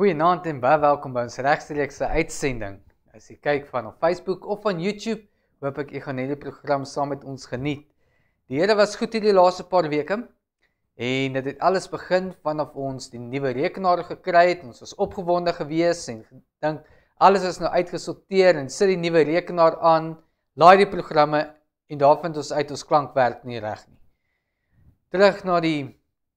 Goeienaand en baie welkom by ons regstreekse uitsending. As jy kyk van op Facebook of van YouTube, hoop ek jy gaan hierdie program saam met ons geniet. Die Here was goed hierdie laaste paar weke en dit het alles begin vanaf ons die nuwe rekenaar gekry het. Ons was opgewonde geweest en dink alles is nou uitgesorteer en sit die nuwe rekenaar aan, laai die programme en daar vind ons uit ons klank werk nie reg nie. Terug na die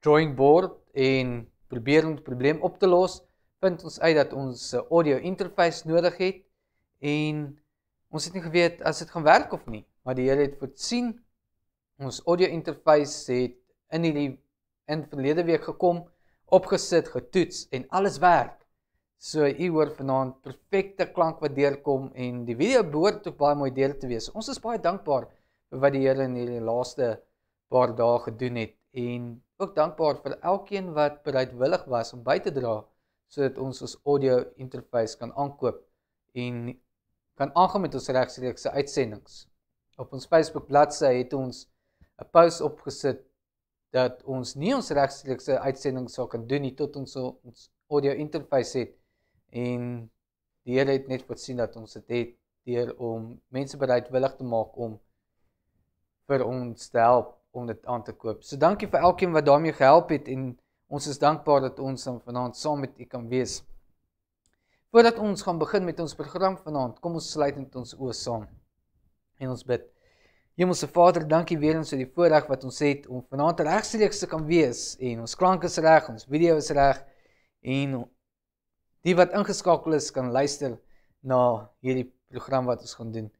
drawing board en probeer om die probleem op te los vind ons uit dat ons 'n audio interface nodig het en ons het nie geweet as dit gaan werk of nie, maar die Here het voorsien. Ons audio interface het in die in verlede week gekom, opgesit, getoets en alles werk. So u hoor vanaand perfekte klank wat deurkom en die video behoort ook baie mooi deur te wees. Ons is baie dankbaar vir wat die Here in hierdie laaste paar dae gedoen het en ook dankbaar vir elkeen wat bereidwillig was om by te dra sodat ons ons audio interface kan aankoop en kan aangaan met ons regstreekse uitsendings. Op ons Facebook bladsy het ons 'n post opgesit dat ons nie ons regstreekse uitsending sou kan doen nie tot ons ons audio interface het en die Here het net wat sien dat ons dit het deur om mense bereidwillig te maak om vir ons te help om dit aan te koop. So dankie vir elkeen wat daarmee gehelp het en Ons is dankbaar dat ons vanaand saam met u kan wees. Voordat ons gaan begin met ons program vanaand, kom ons sluit net ons oë saam en ons bid. Hemelse Vader, dankie weer eens vir die voorreg wat ons het om vanaand regstreeks te kan wees en ons klanke is reg, ons video is reg en die wat ingeskakel is kan luister na hierdie program wat ons gaan doen.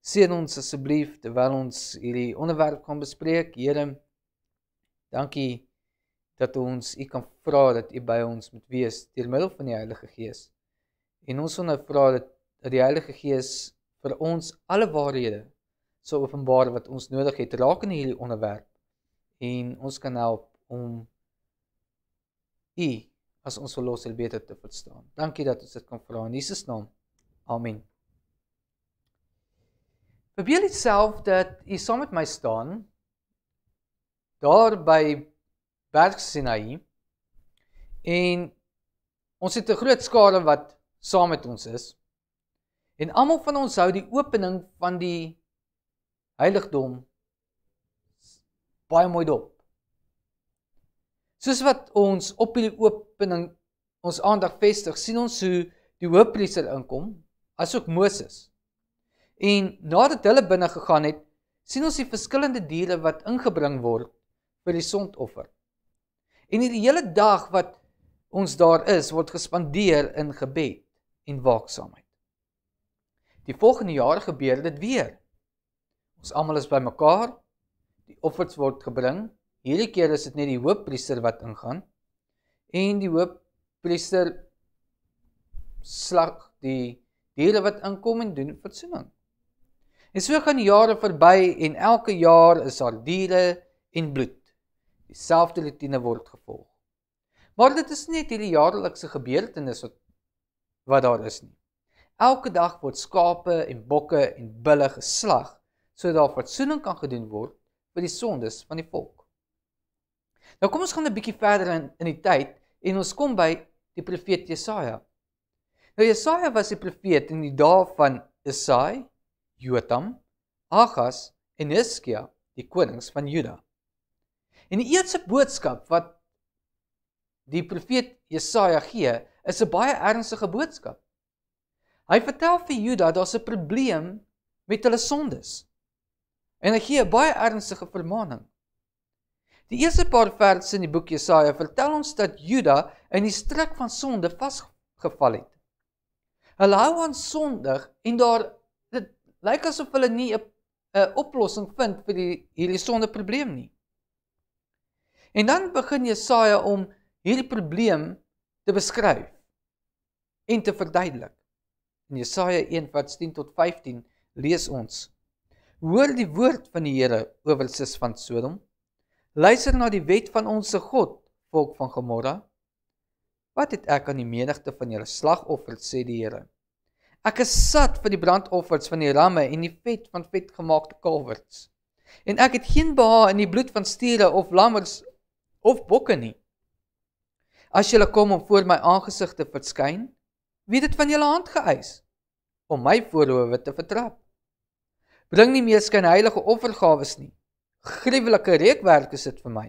Seën ons asseblief terwyl ons hierdie onderwerp kan bespreek. Here, dankie dat ons u kan vra dat u by ons moet wees deur middel van die Heilige Gees. En ons wil nou vra dat die Heilige Gees vir ons alle waarhede sou openbaar wat ons nodig het rakende hierdie onderwerp en ons kan help om u as ons verlosser beter te verstaan. Dankie dat ons dit kan vra in Jesus naam. Amen. Probeer dit self dat u saam met my staan daar by berg Sinai en ons het 'n groot skare wat saam met ons is. En almal van ons hou die opening van die heiligdom baie mooi dop. Soos wat ons op hierdie opening ons aandag vestig, sien ons hoe die hoofpriester inkom, asook Moses. En nadat hulle binne gegaan het, sien ons die verskillende diere wat ingebring word vir die sondoffer. En hierdie hele dag wat ons daar is, word gespandeer in gebed en waaksaamheid. Die volgende jaar gebeur dit weer. Ons almal is bymekaar. Die offers word gebring. Hierdie keer is dit net die hoofpriester wat ingaan en die hoofpriester slag die diere wat inkom en doen versoening. En so gaan jare verby en elke jaar is daar diere en bloed dieselfde rotine word gevolg. Maar dit is nie hierdie jaarlikse gebeurtenis wat wat daar is nie. Elke dag word skape en bokke en bulle geslag sodat daar fatsoening kan gedoen word vir die sondes van die volk. Nou kom ons gaan 'n bietjie verder in in die tyd en ons kom by die profeet Jesaja. Nou Jesaja was 'n profeet in die dae van Isaia, Jotam, Agas en Hizkia, die konings van Juda. En die eerste boodskap wat die profeet Jesaja gee, is 'n baie ernstige boodskap. Hy vertel vir Juda daar's 'n probleem met hulle sondes. En hy gee 'n baie ernstige vermaning. Die eerste paar verse in die boek Jesaja vertel ons dat Juda in die struik van sonde vasgeval het. Hulle hou aan sondig en daar dit lyk asof hulle nie 'n 'n oplossing vind vir die hierdie sonde probleem nie. En dan begin Jesaja om hierdie probleem te beskryf en te verduidelik. In Jesaja 1:10 tot 15 lees ons: Hoor die woord van die Here, owerses van Sodom. Luister na die wet van onsse God, volk van Gomorra. Wat het ek aan die menigte van julle slagoffers sê die Here? Ek is sat vir die brandoffers van die ramme en die vet van vetgemaakte kalwers. En ek het geen behag in die bloed van stiere of lammers of bokke nie. As julle kom om voor my aangesig te verskyn, wie dit van julle hand geëis om my voorhoewe te vertrap. Bring nie meer skynheilige offergawes nie. Gruwelike reukwerk is dit vir my.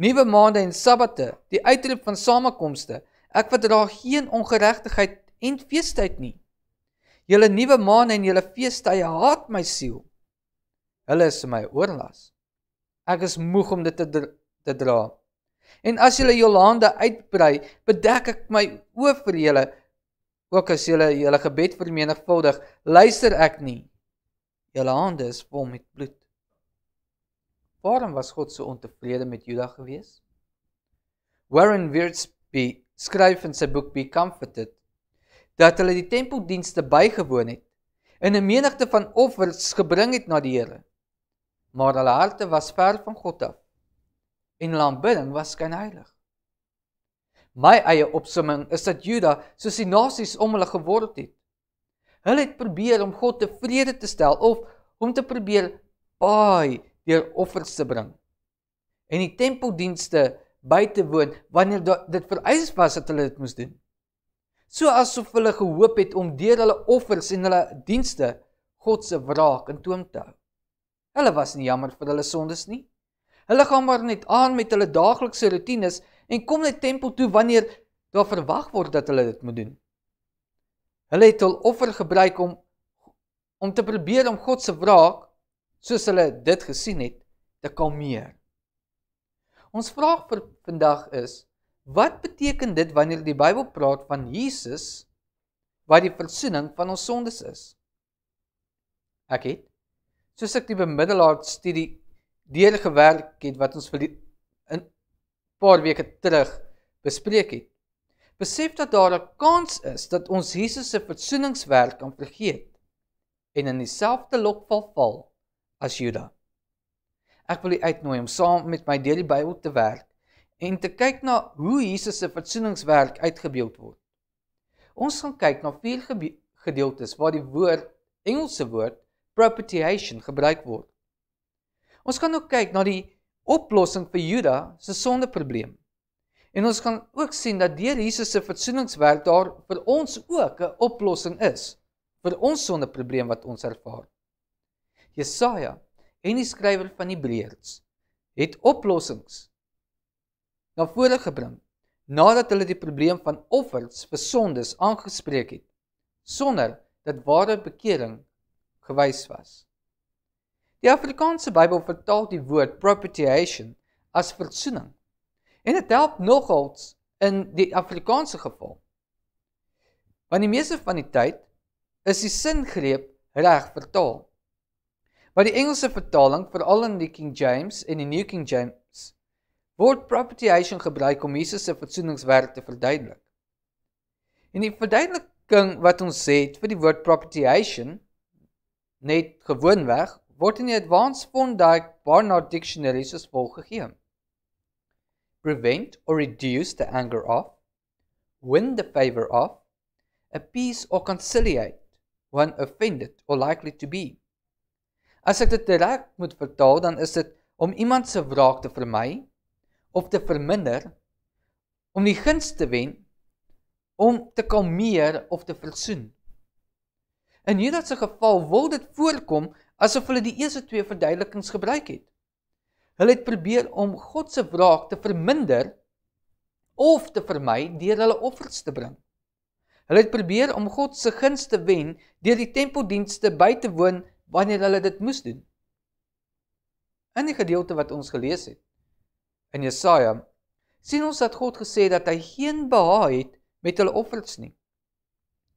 Nuwe maande en sabbate, die uitroep van samekomste, ek verdra geen ongeregtigheid en feestyd nie. Julle nuwe maande en julle feestye haat my siel. Hulle is my oorlas. Ek is moeg om dit te te dra. En as julle julle hande uitbrei, bedek ek my oë vir julle. Ook as julle julle gebed vermenigvuldig, luister ek nie. Julle hande is vol met bloed. Waarom was God so ontevrede met Juda gewees? Warren Wiersbe skryf in sy boek Be Comforted dat hulle die tempeldienste bygewoon het en 'n menigte van offers gebring het na die Here. Maar hulle harte was ver van God af en hulle aanbidding was skynheilig. My eie opsomming is dat Juda soos die nasies om hulle geword het. Hulle het probeer om God tevrede te stel of om te probeer paai deur offers te bring en die tempeldienste by te woon wanneer dit vereis was dat hulle dit moes doen. So asof hulle gehoop het om deur hulle offers en hulle dienste God se wraak in toom te hou. Hulle was nie jammer vir hulle sondes nie. Hulle gaan maar net aan met hulle daaglikse rotines en kom net tempel toe wanneer daar verwag word dat hulle dit moet doen. Hulle het hul offer gebruik om om te probeer om God se wraak soos hulle dit gesien het te kalmeer. Ons vraag vir vandag is: Wat beteken dit wanneer die Bybel praat van Jesus wat die verzoening van ons sondes is? Ek het soos ek die bemiddelaar studie deur gewerk het wat ons vir 'n paar weke terug bespreek het. Besef dat daar 'n kans is dat ons Jesus se verzoeningswerk kan vergeet en in dieselfde lokval val as Juda. Ek wil u uitnooi om saam met my deur die Bybel te werk en te kyk na hoe Jesus se verzoeningswerk uitgebeeld word. Ons gaan kyk na vier gedeeltes waar die woord Engelse woord propitiation gebruik word. Ons gaan ook kyk na die oplossing vir Juda se sondeprobleem. En ons gaan ook sien dat deur Jesus se verzoeningswerk daar vir ons ook 'n oplossing is vir ons sondeprobleem wat ons ervaar. Jesaja en die skrywer van Hebreërs het oplossings na vore gebring nadat hulle die probleem van offers vir sondes aangespreek het sonder dat ware bekering gewys was. Die Afrikaanse Bybel vertaal die woord propitiation as verzoening. En dit help nogal in die Afrikaanse geval. Want die meeste van die tyd is die singreep reg vertaal. Maar die Engelse vertaling, veral in die King James en die New King James, word propitiation gebruik om Jesus se verzoeningswerk te verduidelik. En die verduideliking wat ons sê vir die woord propitiation net gewoonweg word in die Advanced Fondike Barnard Dictionary soos volg gegee: Prevent or reduce the anger of, win the favor of, appease or conciliate one offended or likely to be. As ek dit direk moet vertaal, dan is dit om iemand se wraak te vermy of te verminder, om die guns te wen, om te kalmeer of te versoen. In hierdie geval word dit voorkom asof hulle die eerste twee verduidelikings gebruik het. Hulle het probeer om God se wraak te verminder of te vermy deur hulle offers te bring. Hulle het probeer om God se guns te wen deur die tempeldienste by te woon wanneer hulle dit moes doen. In die gedeelte wat ons gelees het in Jesaja sien ons dat God gesê dat hy geen behag het met hulle offers nie.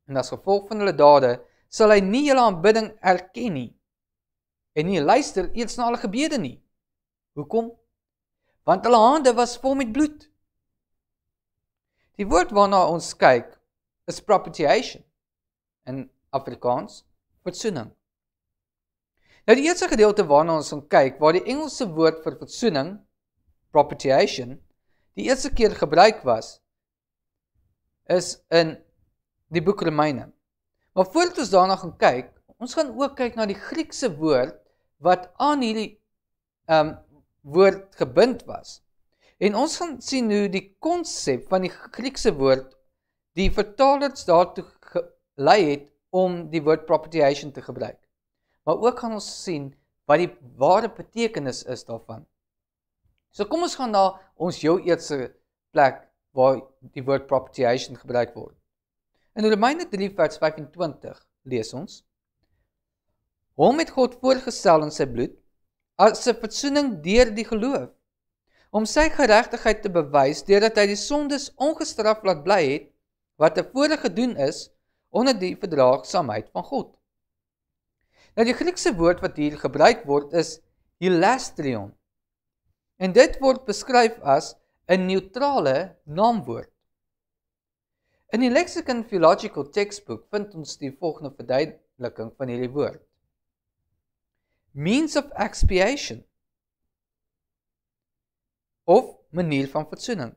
En as gevolg van hulle dade sal hy nie hulle aanbidding erken nie en nie luister eens na hulle gebede nie. Hoekom? Want hulle hande was vol met bloed. Die woord waarna ons kyk is propitiation in Afrikaans, verzoening. Nou die eerste gedeelte waarna ons gaan kyk, waar die Engelse woord vir verzoening, propitiation, die eerste keer gebruik was, is in die boek Romeine. Maar voordat ons daarna gaan kyk, ons gaan ook kyk na die Griekse woord wat aan hierdie ehm um, woord gebind was. En ons gaan sien hoe die konsep van die Griekse woord die vertalers daartoe gelei het om die woord propitiation te gebruik. Maar ook gaan ons sien wat die ware betekenis is daarvan. So kom ons gaan na ons jou eerste plek waar die woord propitiation gebruik word. In Romeine 3:25 lees ons: hom het God voorgestel in sy bloed as 'n verzoening deur die geloof om sy geregtigheid te bewys deurdat hy die sondes ongestraf laat bly het wat tevore gedoen is onder die verdraagsaamheid van God. Nou die Griekse woord wat hier gebruik word is hilastrion. En dit word beskryf as 'n neutrale naamwoord. In die Lexicon Philological Textbook vind ons die volgende verduideliking van hierdie woord. means of expiation of Menil van Fatsunem,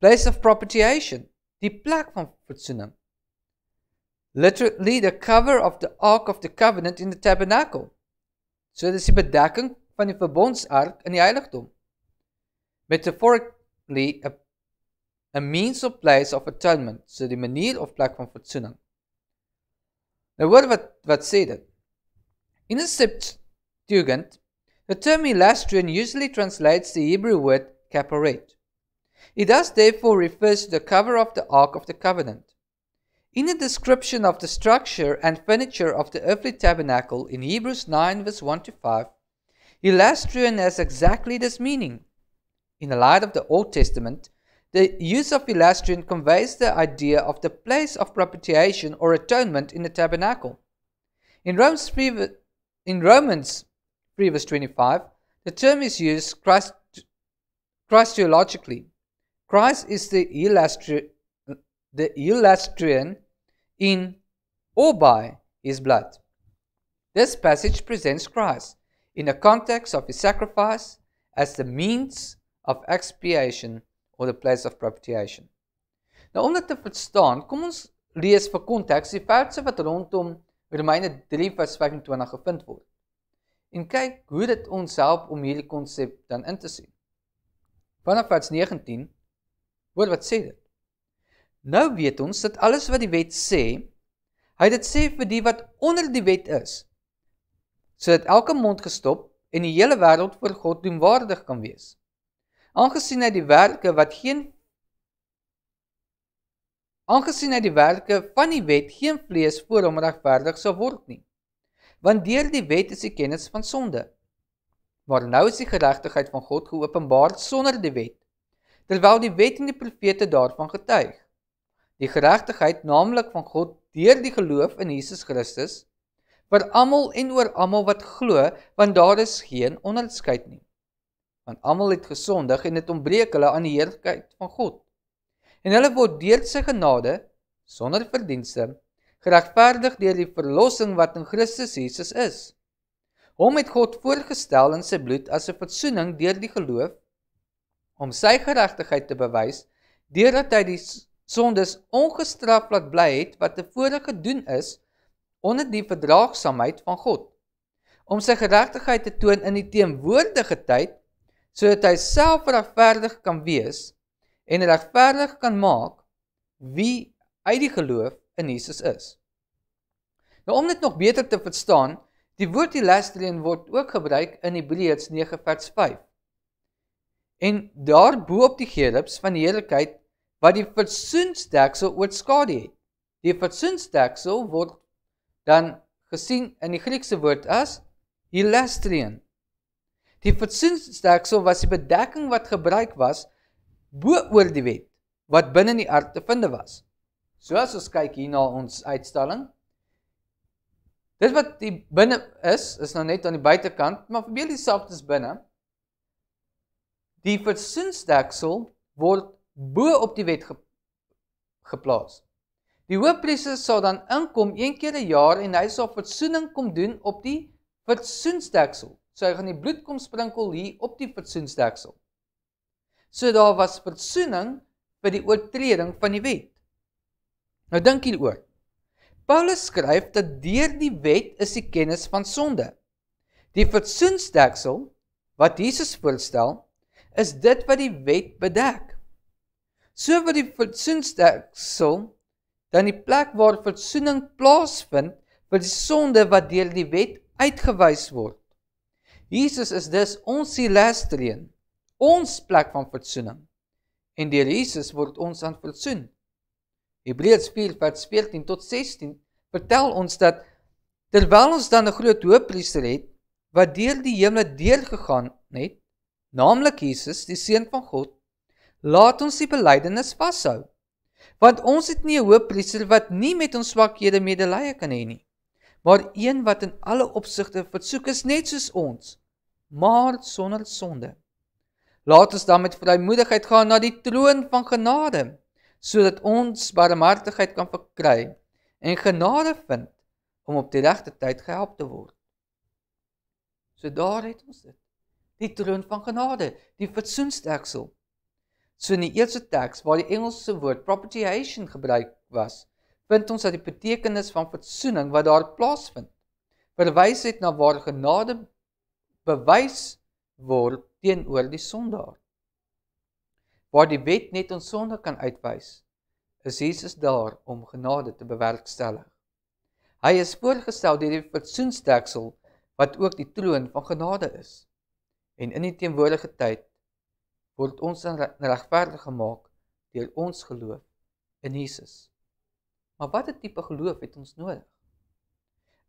place of propitiation, the plaque van Fatsunem, literally the cover of the Ark of the Covenant in the tabernacle. So dit is die bedekking van die verbondsark in die heiligdom. Metaphorically, a, a means of place of atonement, so die manier of plek van verzoening. Nou hoor wat, wat sê dit. In sept Dugant, the term elastrian usually translates the Hebrew word kaparet. It thus therefore refers to the cover of the Ark of the Covenant. In the description of the structure and furniture of the earthly tabernacle in Hebrews 9 verse 1 to 5, elastrian has exactly this meaning. In the light of the Old Testament, the use of elastrian conveys the idea of the place of propitiation or atonement in the tabernacle. In Romans in Romans 3 verse 25, the term is used Christ, Christologically. Christ is the, illustri- the illustrian in or by his blood. This passage presents Christ in the context of his sacrifice as the means of expiation or the place of propitiation. Nou om dit te verstaan, kom ons lees vir konteks die verse wat rondom Romeine 3 vers 25 gevind word. en kyk hoe dit ons help om hierdie konsep dan in te sien. Vanaf vers 19 hoor wat sê dit. Nou weet ons dat alles wat die wet sê, hy dit sê vir die wat onder die wet is, sodat elke mond gestop en die hele wêreld voor God doenwaardig kan wees. Aangesien hy die werke wat geen Aangesien hy die werke van die wet geen vlees voor hom regverdig sou word nie want deur die wet is die kennis van sonde. Maar nou is die geregtigheid van God geopenbaar sonder die wet, terwyl die wet en die profete daarvan getuig. Die geregtigheid naamlik van God deur die geloof in Jesus Christus vir almal en oor almal wat glo, want daar is geen onderskeid nie. Want almal het gesondig en dit ontbreek hulle aan die heerlikheid van God. En hulle word deur sy genade sonder verdienste geregverdig deur die verlossing wat in Christus Jesus is. Hom het God voorgestel in sy bloed as 'n verzoening deur die geloof om sy geregtigheid te bewys deurdat hy die sondes ongestraf laat bly het wat tevore gedoen is onder die verdraagsaamheid van God. Om sy geregtigheid te toon in die teenwoordige tyd sodat hy self regverdig kan wees en regverdig kan maak wie uit die geloof in Jesus is. Nou om dit nog beter te verstaan, die woord hilastrein word ook gebruik in Hebreërs 9 vers 5. En daarbo op die gerubs van die heerlikheid wat die versoeningsdeksel oorskadu het. Die versoeningsdeksel word dan gesien in die Griekse woord as hilastrein. Die versoeningsdeksel was die bedekking wat gebruik was bo oor die wet wat binne die aarde te vind was. So as ons kyk hier na ons uitstalling. Dis wat die binne is, is nou net aan die buitekant, maar verbeel jouself dit is binne. Die versoeningsdeksel word bo op die wet ge, geplaas. Die hoofpriester sal dan inkom een keer 'n jaar en hy sal versoening kom doen op die versoeningsdeksel. So hy gaan die bloed kom sprinkel hier op die versoeningsdeksel. So daar was versoening vir die oortreding van die wet. Nou dink hieroor. Paulus skryf dat deur die wet is die kennis van sonde. Die versoeningsdeksel wat Jesus voorstel, is dit wat die wet bedek. So wat die versoeningsdeksel dan die plek waar versoening plaasvind vir die sonde wat deur die wet uitgewys word. Jesus is dus ons hierlastreen, ons plek van versoening. En deur Jesus word ons aan versoen. Hebreërs 4 vers 14 tot 16 vertel ons dat terwyl ons dan 'n groot hoëpriester het wat deur die hemel deurgegaan het, naamlik Jesus, die seun van God, laat ons die belydenis vashou. Want ons het nie 'n hoëpriester wat nie met ons swakhede medelee kan hê nie, maar een wat in alle opsigte versoek is net soos ons, maar sonder sonde. Laat ons dan met vrymoedigheid gaan na die troon van genade, sodat ons barmhartigheid kan verkry en genade vind om op die regte tyd gehelp te word. So daar het ons dit. Die troon van genade, die verzoenstreksel. So in die eerste teks waar die Engelse woord propitiation gebruik was, vind ons dat die betekenis van verzoening wat daar plaasvind, verwys het na waar genade bewys word teenoor die sondaar waar die wet net ons sonde kan uitwys, is Jesus daar om genade te bewerkstellig. Hy is voorgestel deur die verzoenstreksel wat ook die troon van genade is. En in die teenwoordige tyd word ons regverdig gemaak deur ons geloof in Jesus. Maar watter tipe geloof het ons nodig?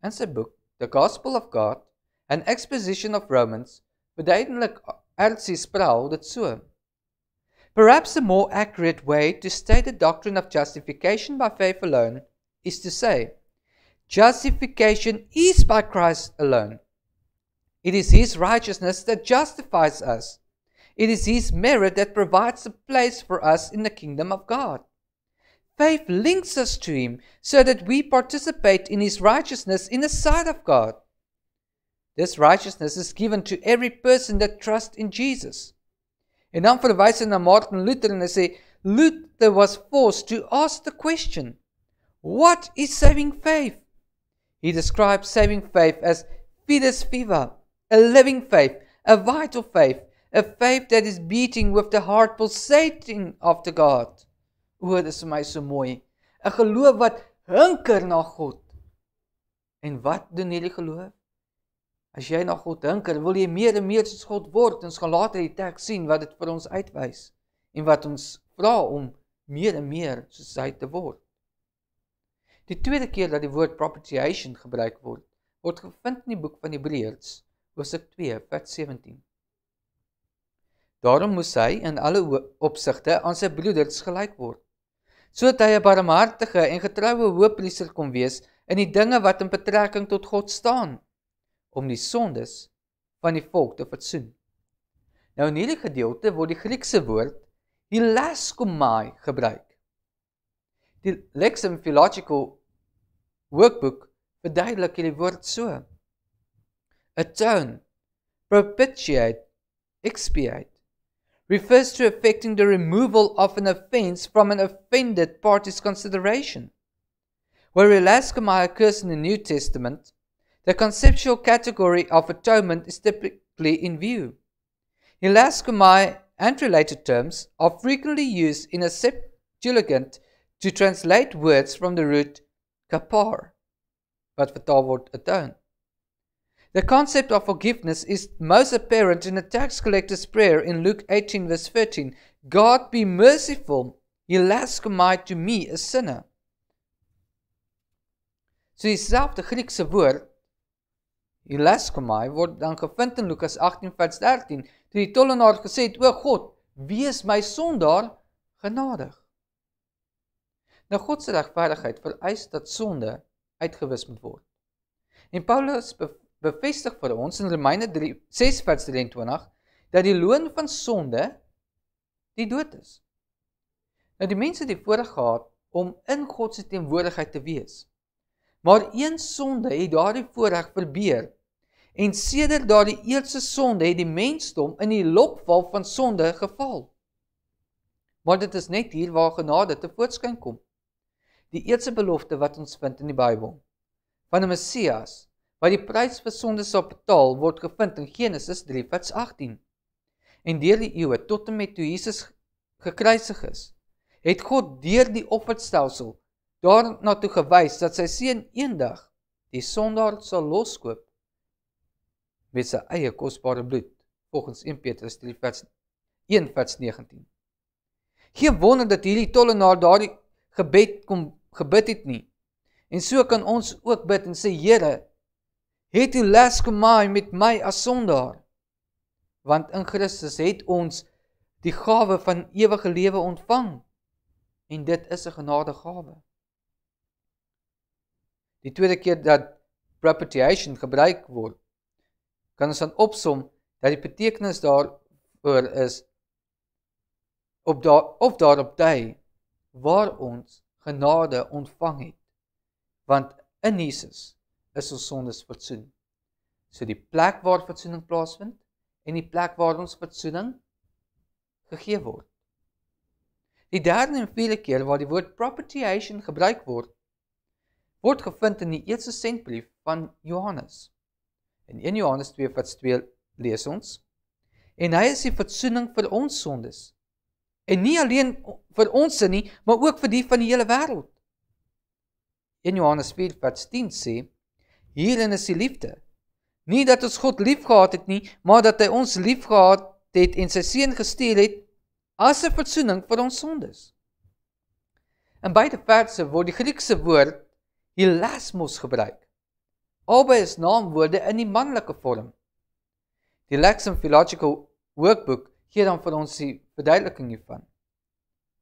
In sy boek The Gospel of God, an exposition of Romans, verduidelik Ernst Sproul dit so: Perhaps a more accurate way to state the doctrine of justification by faith alone is to say, justification is by Christ alone. It is His righteousness that justifies us. It is His merit that provides a place for us in the kingdom of God. Faith links us to Him so that we participate in His righteousness in the sight of God. This righteousness is given to every person that trusts in Jesus. En dan verwys hy na Martin Luther en hy sê Luther was forced to ask the question, what is saving faith? He describes saving faith as fides viva, a living faith, a vital faith, a faith that is beating with the heart pulsating after God. O, dit is vir my so mooi. 'n Geloof wat hunker na God. En wat doen hierdie geloof? As jy na God dink, dan wil jy meer en meer soos God word. Ons gaan later die teks sien wat dit vir ons uitwys en wat ons vra om meer en meer soos hy te word. Die tweede keer dat die woord propitiation gebruik word, word gevind in die boek van Hebreërs, hoofstuk 2, vers 17. Daarom moes hy in alle opsigte aan sy broeders gelyk word, sodat hy 'n barmhartige en getroue hoëpriester kon wees in die dinge wat in betrekking tot God staan om die sondes van die volk te versoen. Nou in hierdie gedeelte word die Griekse woord hilaskomai gebruik. Die Lexham Philological Workbook verduidelik hierdie woord so: atone, propitiate, expiate refers to effecting the removal of an offense from an offended party's consideration. Where hilaskomai occurs in the New Testament, the conceptual category of atonement is typically in view. Elascomai and related terms are frequently used in a Septuagint to translate words from the root kapar, but for word atone. The concept of forgiveness is most apparent in the tax collector's prayer in Luke 18, verse 13 God be merciful, elascomai to me, a sinner. So the Greek woord Elias Kemai word dan gevind in Lukas 18 vers 13 toe die tollenaar gesê het: "O God, wees my sondaar genadig." Nou God se regverdigheid vereis dat sonde uitgewis moet word. En Paulus bevestig vir ons in Romeine 3:6 vers 23 dat die loon van sonde die dood is. Nou die mense het die voorreg gehad om in God se teenwoordigheid te wees. Maar een sonde het daardie voorreg verbeur. En sedert daardie eerste sonde het die mensdom in die lokval van sonde geval. Maar dit is net hier waar genade te voorskyn kom. Die eerste belofte wat ons vind in die Bybel van 'n Messias wat die prys vir sonde sal betaal word gevind in Genesis 3:18. En deur die eeue tot en met toe Jesus gekruisig is, het God deur die offerstelsel daarna toe gewys dat sy seun eendag die sondaar sal loskoop met sy eie kosbare bloed volgens 1 Petrus 3 vers 1 vers 19 geen wonder dat hierdie tollenaar daardie gebed kom gebid het nie en so kan ons ook bid en sê Here het u les gemaai met my as sondaar want in Christus het ons die gawe van ewige lewe ontvang en dit is 'n genadegawe die tweede keer dat propitiation gebruik word kan ons dan opsom dat die betekenis daarvoor is op daar of daarop dui waar ons genade ontvang het want in Jesus is ons sondes verzoen so die plek waar verzoening plaasvind en die plek waar ons verzoening gegee word die derde en vierde keer waar die woord propitiation gebruik word word gevind in die eerste sentbrief van Johannes. In 1 Johannes 2 vers 2 lees ons: En hy is die verzoening vir ons sondes. En nie alleen vir ons sin nie, maar ook vir die van die hele wêreld. In Johannes 4 vers 10 sê: Hierin is die liefde, nie dat ons God liefgehad het nie, maar dat hy ons liefgehad het en sy seun gestuur het as 'n verzoening vir ons sondes. In beide verse word die Griekse woord hilasmos gebruik. Albei is naamwoorde in die manlike vorm. Die Lexham Philological Workbook gee dan vir ons die verduideliking hiervan.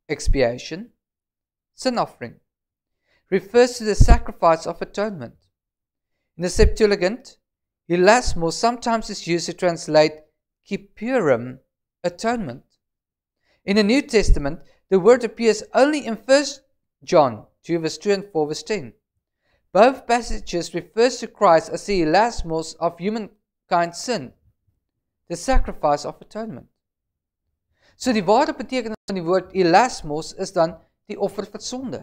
Expiation, sin offering refers to the sacrifice of atonement. In the Septuagint, hilasmos sometimes is used to translate kippurim, atonement. In the New Testament, the word appears only in 1 John 2 verse 2 and 4 verse 10. Both passages refers to Christ as the elasmos of humankind's sin, the sacrifice of atonement. So die ware betekenis van die woord elasmos is dan die offer vir sonde.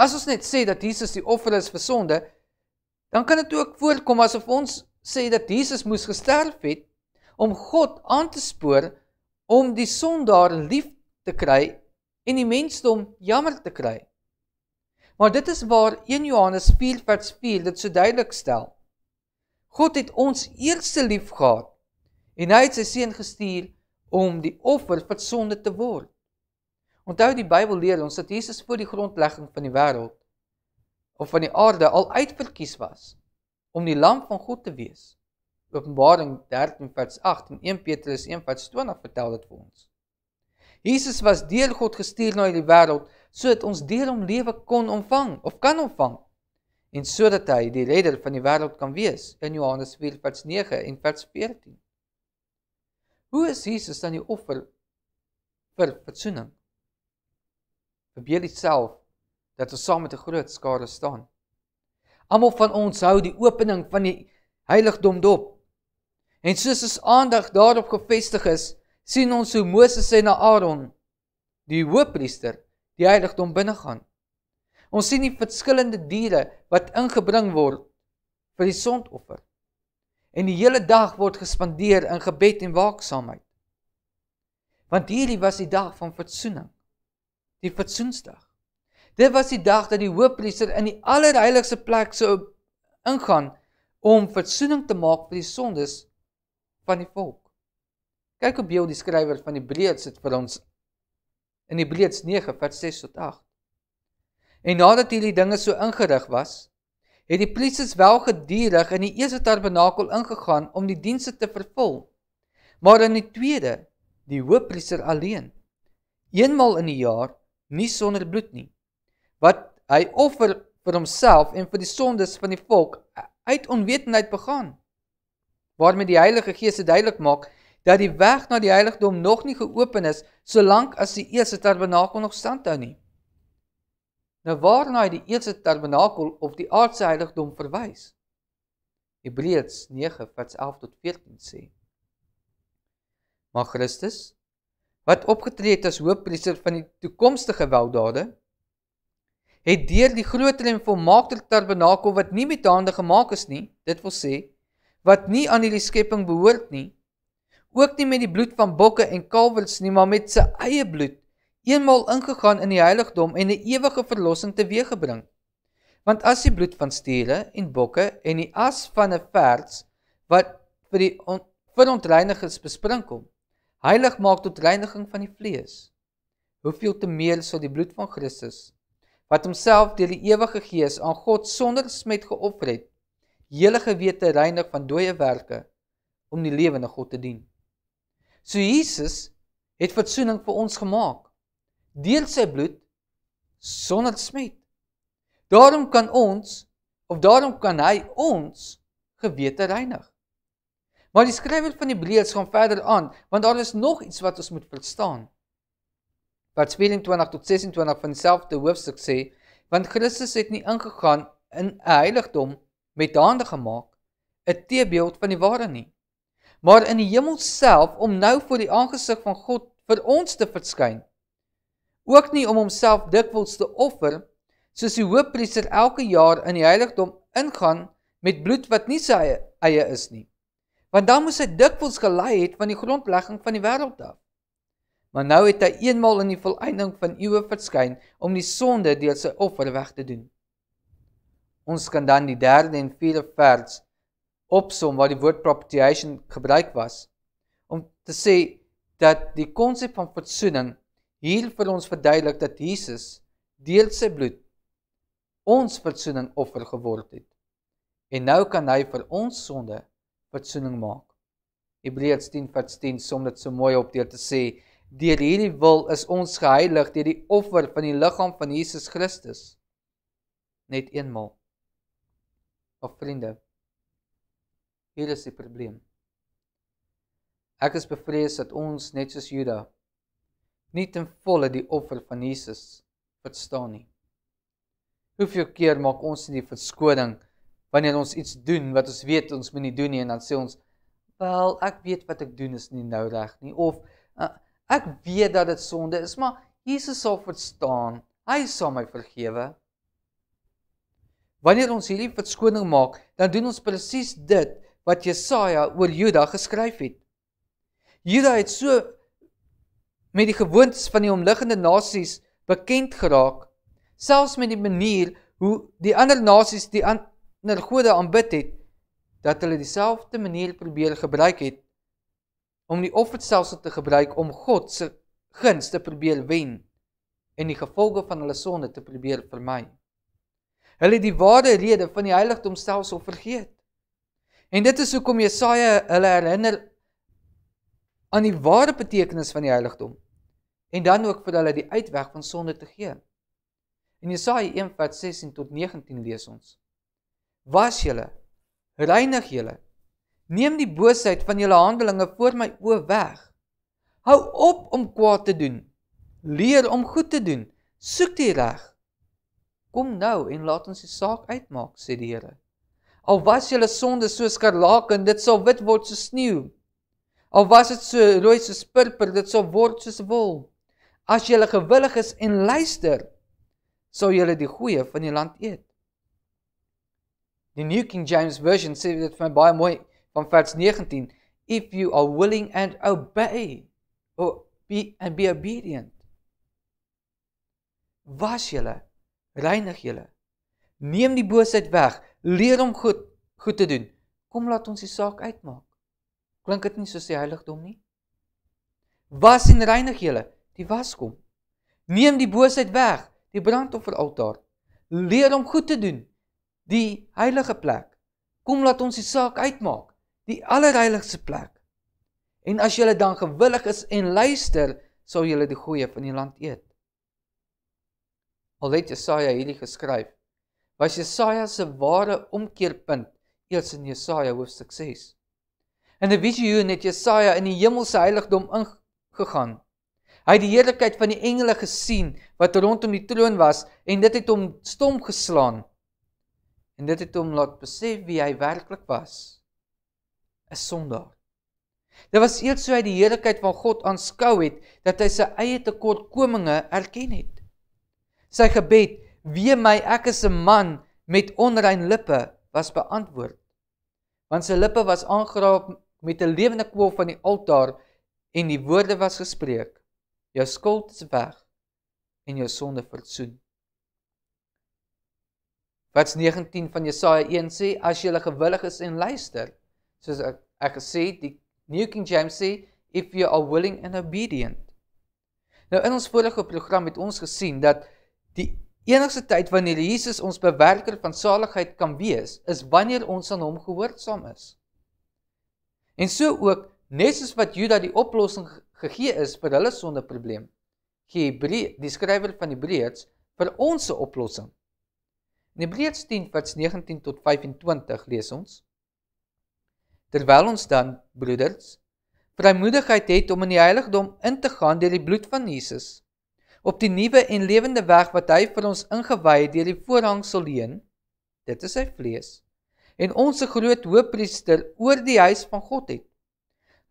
As ons net sê dat Jesus die offer is vir sonde, dan kan dit ook voorkom asof ons sê dat Jesus moes gesterf het om God aan te spoor om die sondaar lief te kry en die mensdom jammer te kry. Maar dit is waar 1 Johannes 4 vers 4 dit so duidelik stel. God het ons eerste lief gehad en hy het sy seun gestuur om die offer vir sonde te word. Onthou die Bybel leer ons dat Jesus voor die grondlegging van die wêreld of van die aarde al uitverkies was om die lam van God te wees. Openbaring 13 vers 8 en 1 Petrus 1 vers 20 vertel dit vir ons. Jesus was deur God gestuur na hierdie wêreld sodat ons deel om lewe kon ontvang of kan ontvang en sodat hy die redder van die wêreld kan wees in Johannes 4:9 en vers 14. Hoe is Jesus dan die offer vir verzoening? Verbeel jitself dat ons saam met 'n groot skare staan. Almal van ons hou die opening van die heiligdom dop. En soos ons aandag daarop gefestig is, sien ons hoe Moses en Aaron die hoofpriester die heiligdom binnegaan. Ons sien die verskillende diere wat ingebring word vir die sondoffer. En die hele dag word gespandeer in gebed en waaksaamheid. Want hierdie was die dag van verzoening. Die verzoensdag. Dit was die dag dat die hoofpriester in die allerheiligste plek sou ingaan om verzoening te maak vir die sondes van die volk. Kyk hoe beeld die skrywer van Hebreërs dit vir ons in Hebreërs 9 vers 6 tot 8. En nadat hierdie dinge so ingerig was, het die priesters wel gedurig in die eerste tabernakel ingegaan om die dienste te vervul. Maar in die tweede, die hoofpriester alleen, eenmal in die jaar, nie sonder bloed nie, wat hy offer vir homself en vir die sondes van die volk uit onwetendheid begaan. Waarmee die Heilige Gees dit duidelik maak dat die weg na die heiligdom nog nie geopen is solank as die eerste tabernakel nog standhou nie. Nou waarna hy die eerste tabernakel of die aardse heiligdom verwys? Hebreërs 9:11 tot 14 sê: Maar Christus wat opgetree het as hoofpriester van die toekomstige weldade het deur die groter en volmaakter tabernakel wat nie met hande gemaak is nie, dit wil sê wat nie aan hierdie skepping behoort nie, ook nie met die bloed van bokke en kalwels nie, maar met sy eie bloed, eenmaal ingegaan in die heiligdom en 'n ewige verlossing teweeggebring. Want as die bloed van stiere en bokke en die as van 'n vers wat vir die on, vir ontreiniges besprink kom, heilig maak tot reiniging van die vlees, hoeveel te meer sal die bloed van Christus wat homself deur die ewige gees aan God sonder smet geoffer het, hele gewete reinig van dooie werke om die lewende God te dien. So Jesus het verzoening vir ons gemaak deur sy bloed sonder smet. Daarom kan ons of daarom kan hy ons gewete reinig. Maar die skrywer van Hebreërs gaan verder aan want daar is nog iets wat ons moet verstaan. Vers 22 tot 26 van dieselfde hoofstuk sê want Christus het nie ingegaan in 'n heiligdom met hande gemaak 'n teebeeld van die ware nie maar in die hemel self om nou voor die aangesig van God vir ons te verskyn. Ook nie om homself dikwels te offer soos die hoofpriester elke jaar in die heiligdom ingaan met bloed wat nie sy eie is nie. Want dan moes hy dikwels gelei het van die grondlegging van die wêreld af. Maar nou het hy eenmaal in die volëinding van eeue verskyn om die sonde deur sy offer weg te doen. Ons kan dan die 3de en 4de vers opsom waar die woord propitiation gebruik was om te sê dat die konsep van verzoening hier vir ons verduidelik dat Jesus deel sy bloed ons verzoening offer geword het. En nou kan hy vir ons sonde verzoening maak. Hebreërs 10:10 som dit so mooi op deur te sê: "Deur hierdie wil is ons geheilig deur die offer van die liggaam van Jesus Christus net eenmal." Of vriende, Hier is die probleem. Ek is bevrees dat ons net soos Juda nie ten volle die offer van Jesus verstaan nie. Hoeveel keer maak ons nie die verskoning wanneer ons iets doen wat ons weet ons moet nie doen nie en dan sê ons wel ek weet wat ek doen is nie nou reg nie of ek weet dat dit sonde is maar Jesus sal verstaan hy sal my vergewe wanneer ons hierdie verskoning maak dan doen ons presies dit wat Jesaja oor Juda geskryf het. Juda het so met die gewoontes van die omliggende nasies bekend geraak, selfs met die manier hoe die ander nasies die ander gode aanbid het, dat hulle dieselfde manier probeer gebruik het om die offerstelsel te gebruik om God se guns te probeer wen en die gevolge van hulle sonde te probeer vermy. Hulle het die ware rede van die heiligdomstelsel vergeet. En dit is hoekom Jesaja hulle herinner aan die ware betekenis van die heiligdom en dan ook vir hulle die uitweg van sonde te gee. In Jesaja 1:16 tot 19 lees ons: Was julle, reinig julle. Neem die boosheid van julle handelinge voor my oë weg. Hou op om kwaad te doen. Leer om goed te doen. Soek die reg. Kom nou en laat ons die saak uitmaak, sê die Here. Al was julle sonde so skarlaken, dit sal wit word soos sneeu. Al was dit so rooi soos purper, dit sal word soos wol. As julle gewillig is en luister, sal julle die goeie van die land eet. Die New King James Version sê dit vir my baie mooi van vers 19, if you are willing and obey, or be and be obedient. Was julle, reinig julle Neem die boosheid weg. Leer hom goed goed te doen. Kom laat ons die saak uitmaak. Klink dit nie soos die heiligdom nie? Was en reinig julle, die waskom. Neem die boosheid weg, die brandofferaltaar. Leer hom goed te doen. Die heilige plek. Kom laat ons die saak uitmaak, die allerheiligste plek. En as julle dan gewillig is en luister, sal julle die goeie van die land eet. Al het Jesaja hierdie geskryf was Jesaja se ware omkeerpunt eers in Jesaja hoofstuk 6. In 'n visioen het Jesaja in die hemelse heiligdom ingegaan. Hy het die heerlikheid van die engele gesien wat rondom die troon was en dit het hom stom geslaan. En dit het hom laat besef wie hy werklik was. 'n Sondaar. Dit was eers so uit die heerlikheid van God aanskou het dat hy sy eie tekortkominge erken het. Sy gebed "Wee my, ek is 'n man met onrein lippe," was beantwoord. Want sy lippe was aangeraak met 'n lewende kwol van die altaar en die woorde was gespreek: "Jou skuld is weg en jou sonde verzoen." Vers 19 van Jesaja 1 sê: "As jy gewillig is en luister," soos ek, ek gesê het, die New King James sê: "If you are willing and obedient." Nou in ons vorige program het ons gesien dat die Enigste tyd wanneer Jesus ons bewerker van saligheid kan wees, is wanneer ons aan hom gehoorsaam is. En so ook, net soos wat Juda die oplossing gegee is vir hulle sondeprobleem, gee Hebreë, die skrywer van Hebreërs, vir ons 'n oplossing. In Hebreërs 10:19 tot 25 lees ons: Terwyl ons dan, broeders, vrymoedigheid het om in die heiligdom in te gaan deur die bloed van Jesus, op die nieuwe en levende weg wat hy vir ons ingewaai dier die voorhang sal leen, dit is sy vlees, en ons groot hoopriester oor die huis van God het.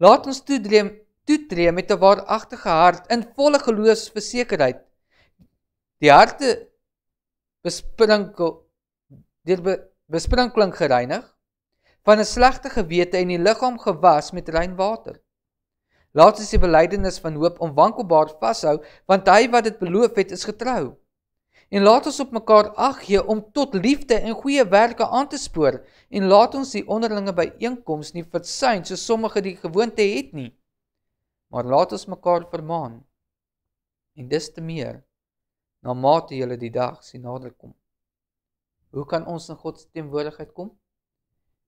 Laat ons toedreem, toedreem met een waarachtige hart in volle geloos verzekerheid. Die harte dier besprinkeling gereinig, van een slechte gewete en die lichaam gewas met rein water. Laat ons die belydenis van hoop onwankelbaar vashou, want hy wat dit beloof het, is getrou. En laat ons op mekaar ag gee om tot liefde en goeie werke aan te spoor en laat ons die onderlinge byeenkomste nie versuin soos sommige die gewoonte het nie. Maar laat ons mekaar vermaan. En dis te meer na mate julle die dag sien nader kom. Hoe kan ons in God se teenwoordigheid kom?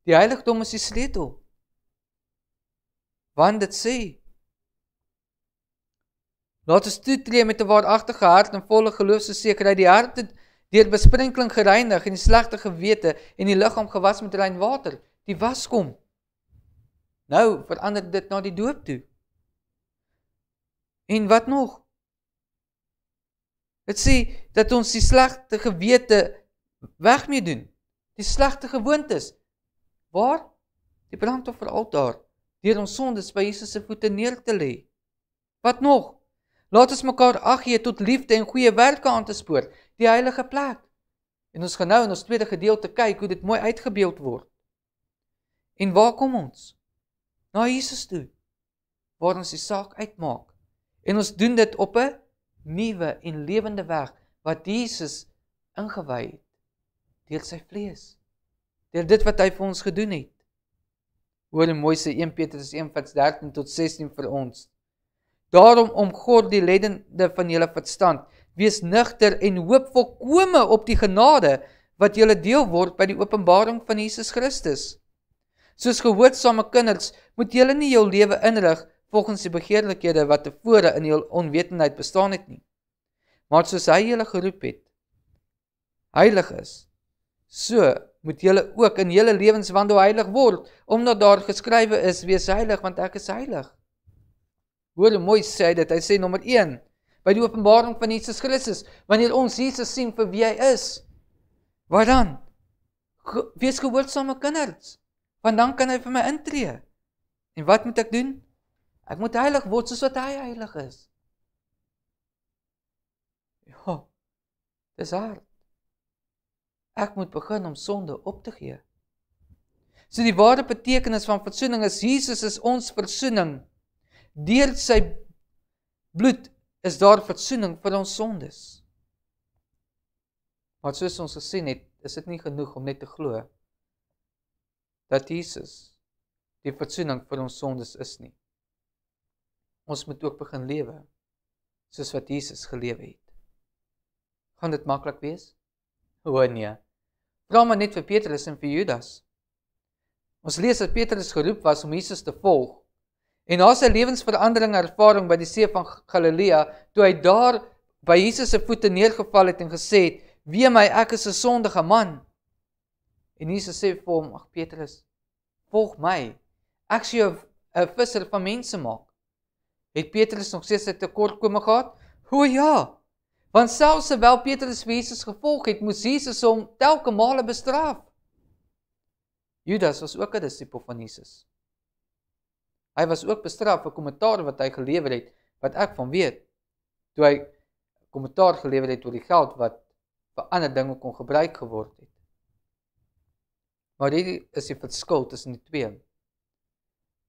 Die heiligdom is die sleutel. Want dit sê Laat ons toetree met 'n waardige hart en volle geloofse sekerheid die hart het deur besprinkling gereinig en die slegte gewete en die liggaam gewas met rein water. Die waskom. Nou verander dit na die doop toe. En wat nog? Dit sê dat ons die slegte gewete wegmee doen. Die slegte gewoontes. Waar? Die brandoffer altaar. Deur ons sondes by Jesus se voete neer te lê. Wat nog? Laat ons mekaar ag gee tot liefde en goeie werke aan te spoor, die heilige plek. En ons gaan nou in ons tweede gedeelte kyk hoe dit mooi uitgebeeld word. En waar kom ons? Na Jesus toe. Waar ons die saak uitmaak. En ons doen dit op 'n nuwe en lewende weg wat Jesus ingewy het deur sy vlees. Deur dit wat hy vir ons gedoen het. Hoor mooi se 1 Petrus 1:13 tot 16 vir ons. Daarom om God die leidende van julle verstand, wees nugter en hoop volkome op die genade wat julle deel word by die openbaring van Jesus Christus. Soos gehoorsame kinders, moet julle nie jul lewe inrig volgens die begeerlikhede wat tevore in jul onwetendheid bestaan het nie. Maar soos hy julle geroep het, heilig is, so moet julle ook in julle lewenswandel heilig word, omdat daar geskrywe is: "Wees heilig, want ek is heilig." Hoor hoe mooi sê hy dit. Hy sê nommer 1 by die openbaring van Jesus Christus, wanneer ons Jesus sien vir wie hy is. Wat dan? Ge wees gehoorsame kinders, want dan kan hy vir my intree. En wat moet ek doen? Ek moet heilig word soos wat hy heilig is. Ja. Dis hard. Ek moet begin om sonde op te gee. So die ware betekenis van verzoening is Jesus is ons verzoening deur sy bloed is daar verzoening vir ons sondes. Maar soos ons gesien het, is dit nie genoeg om net te glo dat Jesus die verzoening vir ons sondes is nie. Ons moet ook begin lewe soos wat Jesus gelewe het. Gaan dit maklik wees? Hoor nee. Vra maar net vir Petrus en vir Judas. Ons lees dat Petrus geroep was om Jesus te volg. En haar se lewensverandering ervaring by die see van Galilea toe hy daar by Jesus se voete neergeval het en gesê het: "Wee my, ek is 'n sondige man." En Jesus sê vir hom: "Ag Petrus, volg my. Ek sien jou 'n visser van mense maak." Het Petrus nog steeds sy tekortkome gehad? O ja. Want selfs sowel Petrus vir Jesus gevolg het, moes Jesus hom telke male bestraf. Judas was ook 'n disipel van Jesus. Hy was ook bestraf vir kommentaar wat hy gelewer het wat ek van weet. Toe hy kommentaar gelewer het oor die geld wat vir ander dinge kon gebruik geword het. Maar hier is die verskil tussen die twee.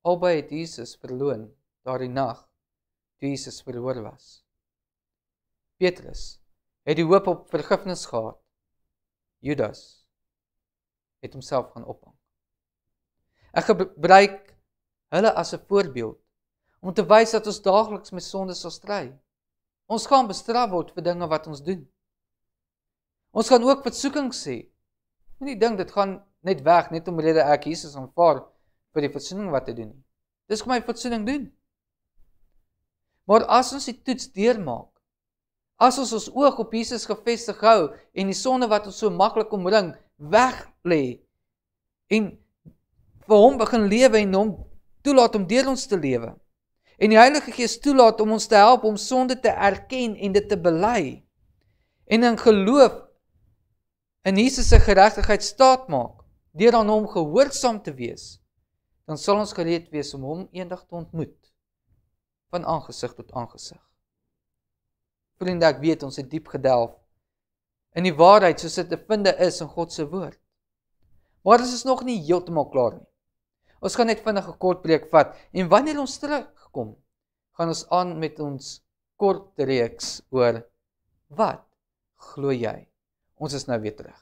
Albei het Jesus verloon daardie nag toe Jesus verhoor was. Petrus het die hoop op vergifnis gehad. Judas het homself gaan ophang. Ek gebruik hulle as 'n voorbeeld om te wys dat ons daagliks met sonde sal stry. Ons gaan gestraf word vir dinge wat ons doen. Ons gaan ook versoekings sê. Moenie dink dit gaan net weg net omrede ek Jesus aanvaar vir die versoening wat te doen nie. Dis kom my versoening doen. Maar as ons die toets deurmaak, as ons ons oog op Jesus gefestig hou en die sonde wat ons so maklik omring weg lê en vir hom begin lewe en hom toelaat om deel ons te lewe. En die Heilige Gees toelaat om ons te help om sonde te erken en dit te bely. En in geloof in Jesus se geregtigheid staat maak deur aan hom gehoorsaam te wees, dan sal ons gereed wees om hom eendag te ontmoet van aangesig tot aangesig. Vriende, ek weet ons het diep gedelf in die waarheid soos dit te vind is in God se woord. Maar dit is nog nie heeltemal klaar nie. Ons gaan net vinnig 'n kort breek vat en wanneer ons terugkom, gaan ons aan met ons kort reeks oor wat glo jy? Ons is nou weer terug.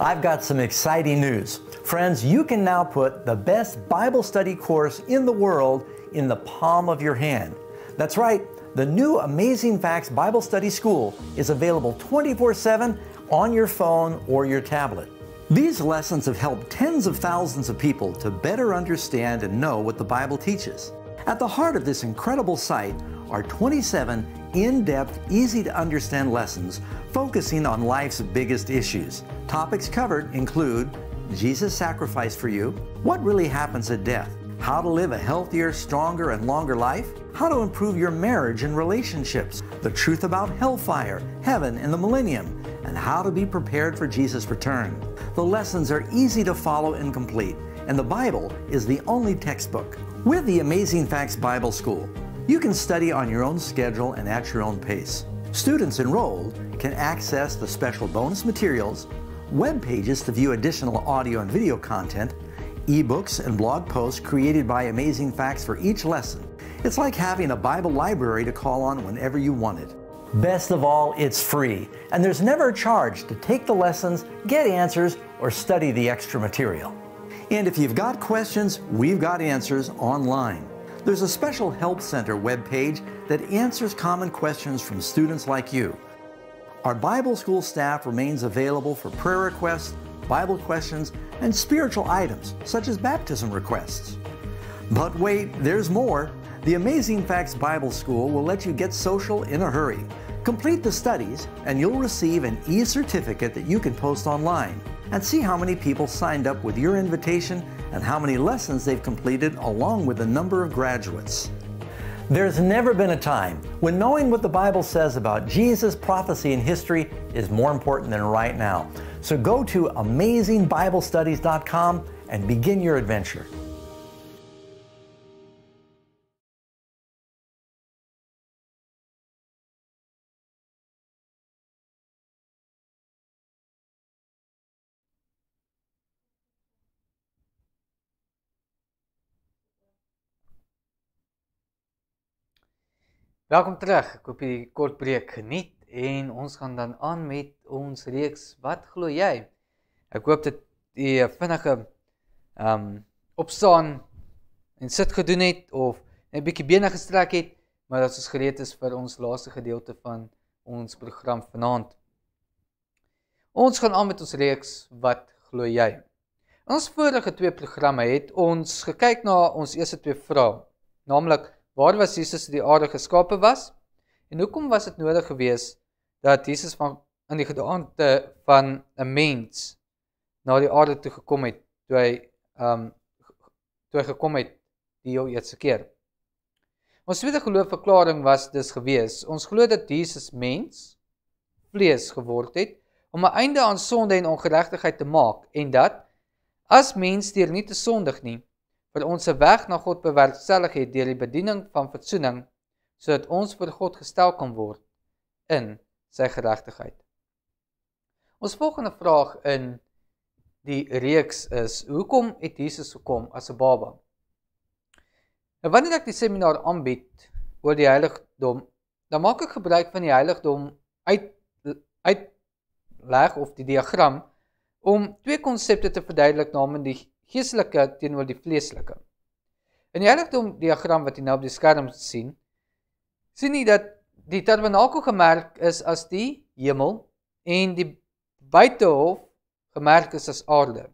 I've got some exciting news. Friends, you can now put the best Bible study course in the world in the palm of your hand. That's right, the new Amazing Facts Bible Study School is available 24 7 on your phone or your tablet. These lessons have helped tens of thousands of people to better understand and know what the Bible teaches. At the heart of this incredible site are 27 in depth, easy to understand lessons focusing on life's biggest issues. Topics covered include Jesus' sacrifice for you, what really happens at death, how to live a healthier, stronger, and longer life, how to improve your marriage and relationships, the truth about hellfire, heaven, and the millennium, and how to be prepared for Jesus' return the lessons are easy to follow and complete, and the Bible is the only textbook. With the Amazing Facts Bible School, you can study on your own schedule and at your own pace. Students enrolled can access the special bonus materials, web pages to view additional audio and video content, ebooks and blog posts created by Amazing Facts for each lesson. It's like having a Bible library to call on whenever you want it. Best of all, it's free, and there's never a charge to take the lessons, get answers, or study the extra material. And if you've got questions, we've got answers online. There's a special Help Center webpage that answers common questions from students like you. Our Bible school staff remains available for prayer requests, Bible questions, and spiritual items such as baptism requests. But wait, there's more. The Amazing Facts Bible School will let you get social in a hurry. Complete the studies, and you'll receive an e certificate that you can post online and see how many people signed up with your invitation and how many lessons they've completed, along with the number of graduates. There's never been a time when knowing what the Bible says about Jesus, prophecy, and history is more important than right now. So go to amazingbiblestudies.com and begin your adventure. Welkom terug. Ek hoop hierdie kort breek geniet en ons gaan dan aan met ons reeks Wat glo jy? Ek hoop dit jy 'n vinnige ehm um, opstaan en sit gedoen het of 'n bietjie bene gestrek het, maar dat ons gereed is vir ons laaste gedeelte van ons program vanaand. Ons gaan aan met ons reeks Wat glo jy? Ons vorige twee programme het ons gekyk na ons eerste twee vrae, naamlik waar was Jesus toe die aarde geskape was? En hoekom was dit nodig geweest dat Jesus van in die gedagte van 'n mens na die aarde toe gekom het toe hy ehm um, toe hy gekom het die heel eerste keer? Ons tweede geloofsverklaring was dus geweest. Ons glo dat Jesus mens vlees geword het om 'n einde aan sonde en ongeregtigheid te maak en dat as mens deur nie te sondig nie vir ons se weg na God bewerkstellig het deur die bediening van verzoening sodat ons vir God gestel kan word in sy geregtigheid. Ons volgende vraag in die reeks is: Hoekom het Jesus gekom as 'n baba? En nou, wanneer ek die seminar aanbied oor die heiligdom, dan maak ek gebruik van die heiligdom uit uit leg of die diagram om twee konsepte te verduidelik, naamlik die geestelike teenoor die vleeslike. In die heiligdom diagram wat jy nou op die skerm sien, sien jy dat die tabernakel gemerk is as die hemel en die buitehof gemerk is as aarde.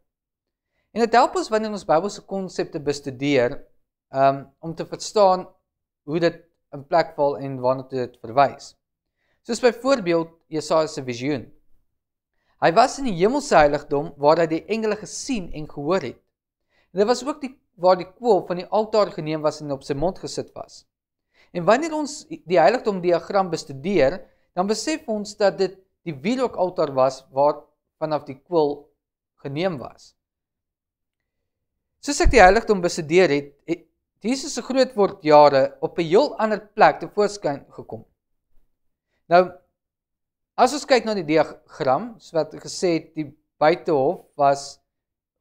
En dit help ons wanneer ons Bybelse konsepte bestudeer, um om te verstaan hoe dit in plek val en waarna dit verwys. Soos byvoorbeeld Jesaja se visioen. Hy was in die hemelse heiligdom waar hy die engele gesien en gehoor het. Dit was ook die waar die koel van die altaar geneem was en op sy mond gesit was. En wanneer ons die heiligdom diagram bestudeer, dan besef ons dat dit die wierook altaar was waar vanaf die koel geneem was. Soos ek die heiligdom bestudeer het, het Jesus se groot word jare op 'n heel ander plek te voorskyn gekom. Nou as ons kyk na die diagram, so wat gesê het, die buitehof was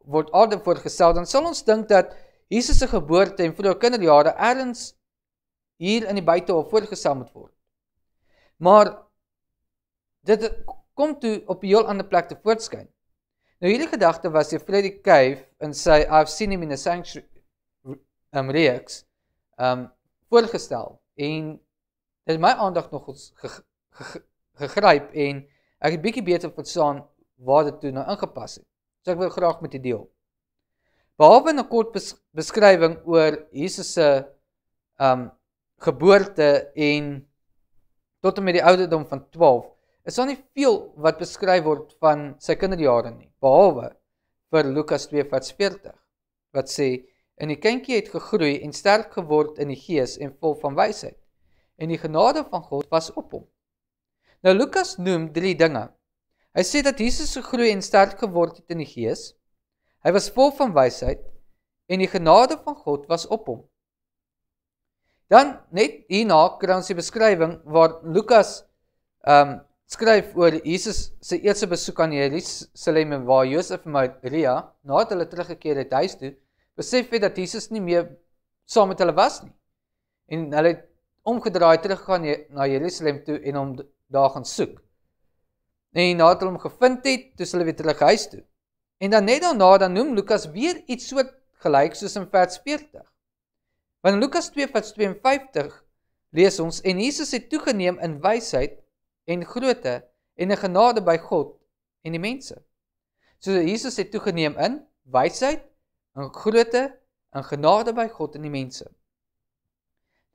word aarde voorgestel, dan sal ons dink dat Jesus se geboorte en vroeë kinderjare ergens hier in die buitehof voorgestel moet word. Maar dit kom toe op 'n heel ander plek te voorskyn. Nou hierdie gedagte was deur Freddy Cave in sy I've seen him in a sanctuary um reeks um voorgestel en dit het my aandag nogals gegryp en ek het bietjie beter verstaan waar dit toe nou ingepas het. So ek wil graag met u deel. Behalwe 'n kort bes beskrywing oor Jesus se um geboorte en tot en met die ouderdom van 12, is daar nie veel wat beskryf word van sy kinderjare nie, behalwe vir Lukas 2:40 wat sê en die kindjie het gegroei en sterk geword in die gees en vol van wysheid en die genade van God was op hom. Nou Lukas noem drie dinge Hy sê dat Jesus gegroei en sterk geword het in die gees. Hy was vol van wysheid en die genade van God was op hom. Dan net hierna kry ons die beskrywing waar Lukas ehm um, skryf oor Jesus se eerste besoek aan Jerusalem en waar Josef en Maria nadat hulle teruggekeer het huis toe, besef het dat Jesus nie meer saam met hulle was nie. En hulle het omgedraai teruggegaan na Jerusalem toe en hom daar gaan soek. En nadat hulle hom gevind het, toe hulle weer terug huis toe. En dan net daarna dan noem Lukas weer iets so gelyk soos in vers 40. Want in Lukas 2 vers 52 lees ons en Jesus het toegeneem in wysheid en grootte en in genade by God en die mense. So Jesus het toegeneem in wysheid, in grootte, in genade by God en die mense.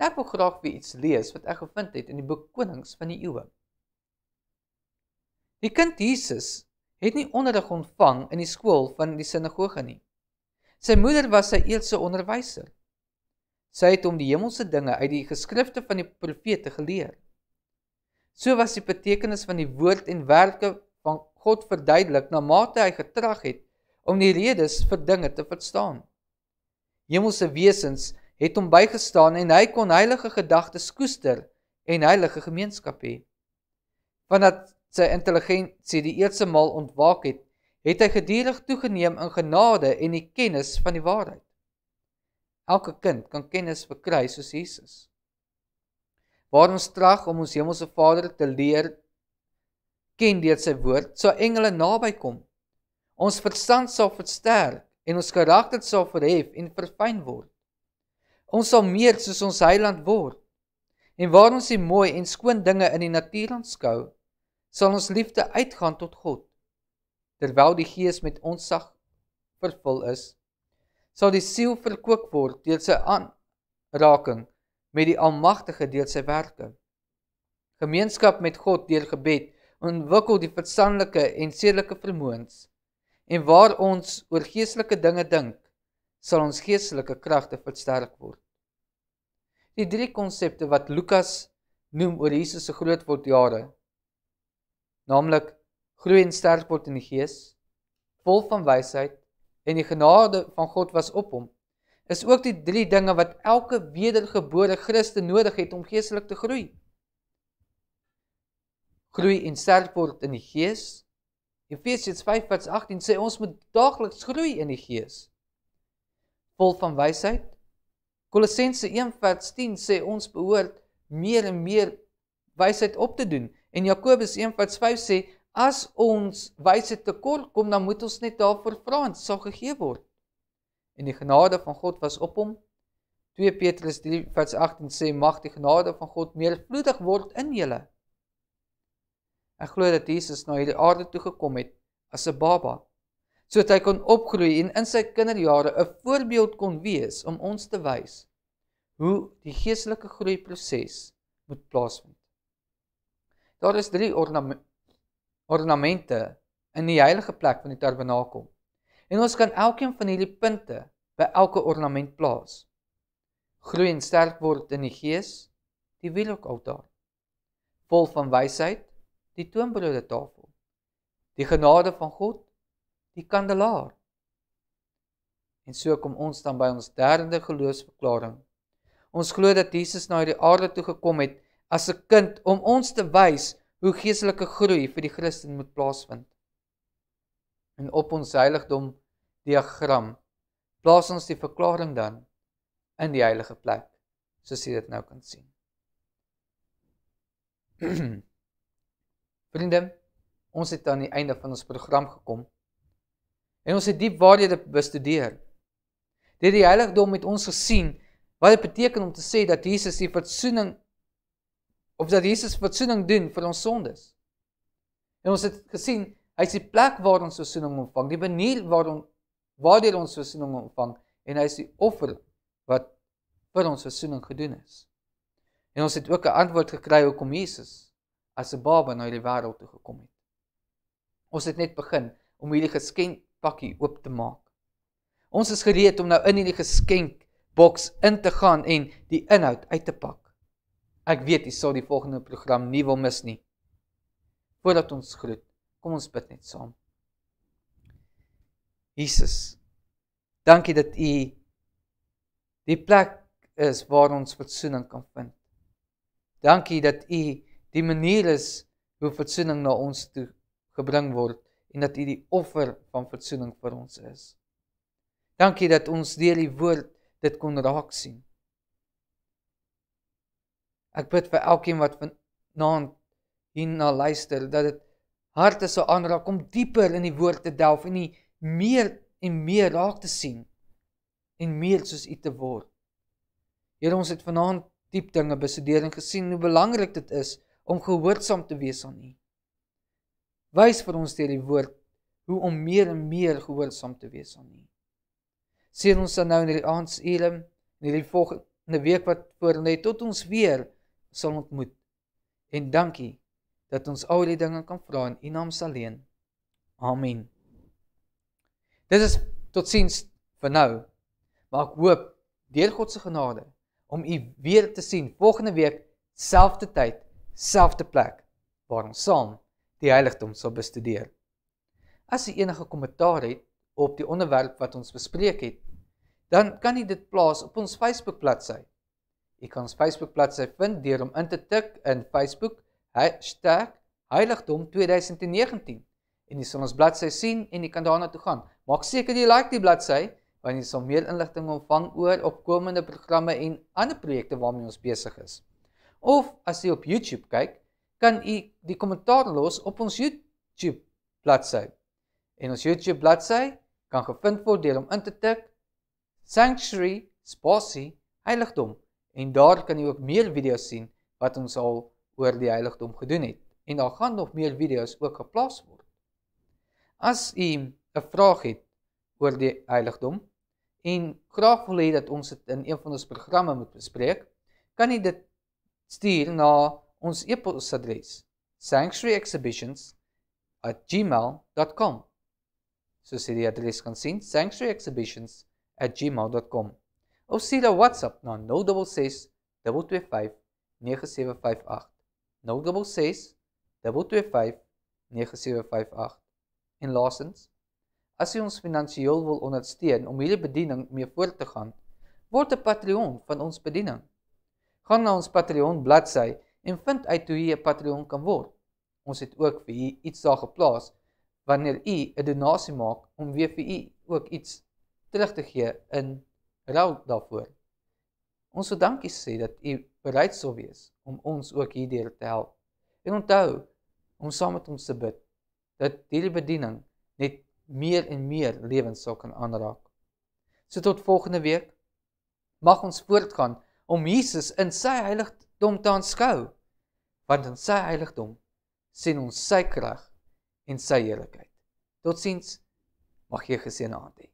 Nou, ek wil graag vir iets lees wat ek gevind het in die boek Konings van die Eeue. Die kind Jesus het nie onderrig ontvang in die skool van die sinagoge nie. Sy moeder was sy eerste onderwyser. Sy het hom die hemelse dinge uit die geskrifte van die profete geleer. So was die betekenis van die woord en werke van God verduidelik na mate hy getrag het om die redes vir dinge te verstaan. Hemelse wesens het hom bygestaan en hy kon heilige gedagtes koester en heilige gemeenskap hê. Vandat sy intelligensie die eerste maal ontwaak het, het hy geduldig toegeneem in genade en die kennis van die waarheid. Elke kind kan kennis verkry soos Jesus. Waar ons trag om ons hemelse Vader te leer ken deur sy woord, sou engele naby kom. Ons verstand sal versterk en ons karakter sal verhef en verfyn word. Ons sal meer soos ons Heiland word. En waar ons die mooi en skoon dinge in die natuur aanskou, sal ons liefde uitgaan tot God. Terwyl die gees met ons sag vervul is, sal die siel verkoop word deur sy aanraking met die Almagtige deur sy werke. Gemeenskap met God deur gebed ontwikkel die verstandelike en sedelike vermoëns en waar ons oor geestelike dinge dink, sal ons geestelike kragte versterk word. Die drie konsepte wat Lukas noem oor Jesus se groot word jare naamlik groei en sterk word in die gees, vol van wysheid en die genade van God was op hom, is ook die drie dinge wat elke wedergebore Christen nodig het om geestelik te groei. Groei en sterk word in die gees. Efesiërs 5:18 sê ons moet daagliks groei in die gees. Vol van wysheid. Kolossense 1:10 sê ons behoort meer en meer wysheid op te doen. En Jakobus 1:5 sê as ons wyse tekort kom dan moet ons net daarvoor vra en sal gegee word. En die genade van God was op hom. 2 Petrus 3:18 sê mag die genade van God meervloedig word in julle. Ek glo dat Jesus na hierdie aarde toe gekom het as 'n baba sodat hy kon opgroei en in sy kinderjare 'n voorbeeld kon wees om ons te wys hoe die geestelike groei proses moet plaasvind. Daar is drie ornament, ornamente in die heilige plek van die tabernakel. En ons kan elkeen van hierdie punte by elke ornament plaas. Groei en sterk word in die gees, die wielokaltaar. Vol van wysheid, die toonbrode tafel. Die genade van God, die kandelaar. En so kom ons dan by ons derde geloofsverklaring. Ons glo dat Jesus na hierdie aarde toe gekom het as 'n kind om ons te wys hoe geestelike groei vir die Christen moet plaasvind. En op ons heiligdom diagram plaas ons die verklaring dan in die heilige plek, soos jy dit nou kan sien. Vriende, ons het aan die einde van ons program gekom. En ons het diep waarhede bestudeer. Deur die heiligdom het ons gesien wat dit beteken om te sê dat Jesus die verzoening of dat Jesus verzoening doen vir ons sondes. En ons het gesien, hy is die plek waar ons verzoening ontvang, die manier waarom waardeur ons verzoening ontvang en hy is die offer wat vir ons verzoening gedoen is. En ons het ook 'n antwoord gekry hoekom Jesus as 'n baba na hierdie wêreld toe gekom het. Ons het net begin om hierdie geskenkpakkie oop te maak. Ons is gereed om nou in hierdie geskenkboks in te gaan en die inhoud uit te pak. Ek weet jy sal die volgende program nie wil mis nie. Voordat ons groet, kom ons bid net saam. Jesus, dankie dat U die plek is waar ons verzoening kan vind. Dankie dat U die manier is hoe verzoening na ons toe gebring word en dat U die offer van verzoening vir ons is. Dankie dat ons deur die woord dit kon raak sien. Ek bid vir elkeen wat vanaand hierna luister dat dit harte sou aanraak om dieper in die woord te delf en nie meer en meer raak te sien en meer soos U te word. Here ons het vanaand diep dinge bestudeer en gesien hoe belangrik dit is om gehoorsaam te wees aan U. Wys vir ons deur die woord hoe om meer en meer gehoorsaam te wees aan U. Seën ons dan nou in hierdie aandsure en hierdie volgende week wat voor lê tot ons weer sal ontmoet. En dankie dat ons al die dinge kan vra in U naam alleen. Amen. Dis is tot sins vir nou. Maar ek hoop deur God se genade om u weer te sien volgende week selfde tyd, selfde plek waar ons saam die heiligdom sal bestudeer. As u enige kommentaar het op die onderwerp wat ons bespreek het, dan kan u dit plaas op ons Facebook bladsy Jy kan ons Facebook bladsy vind deur om in te tik in Facebook #heiligdom2019 en jy sal ons bladsy sien en jy kan daarna toe gaan. Maak seker jy like die bladsy want jy sal meer inligting ontvang oor opkomende programme en ander projekte waarmee ons besig is. Of as jy op YouTube kyk, kan jy die kommentaar los op ons YouTube bladsy. En ons YouTube bladsy kan gevind word deur om in te tik Sanctuary Spasie Heiligdom 2019 en daar kan jy ook meer video's sien wat ons al oor die heiligdom gedoen het en daar gaan nog meer video's ook geplaas word. As u 'n vraag het oor die heiligdom en graag wil hê dat ons dit in een van ons programme moet bespreek, kan jy dit stuur na ons e-posadres sanctuaryexhibitions@gmail.com. So sê die adres kan sien sanctuaryexhibitions@gmail.com of stuur 'n WhatsApp na 066 225 9758. 066 225 9758. En laasens, as jy ons finansiëel wil ondersteun om hierdie bediening mee voort te gaan, word 'n Patreon van ons bediening. Gaan na ons Patreon bladsy en vind uit hoe jy 'n Patreon kan word. Ons het ook vir u iets daar geplaas wanneer u 'n donasie maak om weer vir u ook iets terug te gee in rou daarvoor. Ons wil dankie sê dat u bereid sou wees om ons ook hierdeur te help. En onthou om saam met ons te bid dat hierdie bediening net meer en meer lewens sal kan aanraak. So tot volgende week mag ons voortgaan om Jesus in sy heiligdom te aanskou, want in sy heiligdom sien ons sy krag en sy heerlikheid. Totsiens. Mag jy 'n geseënde aand hê.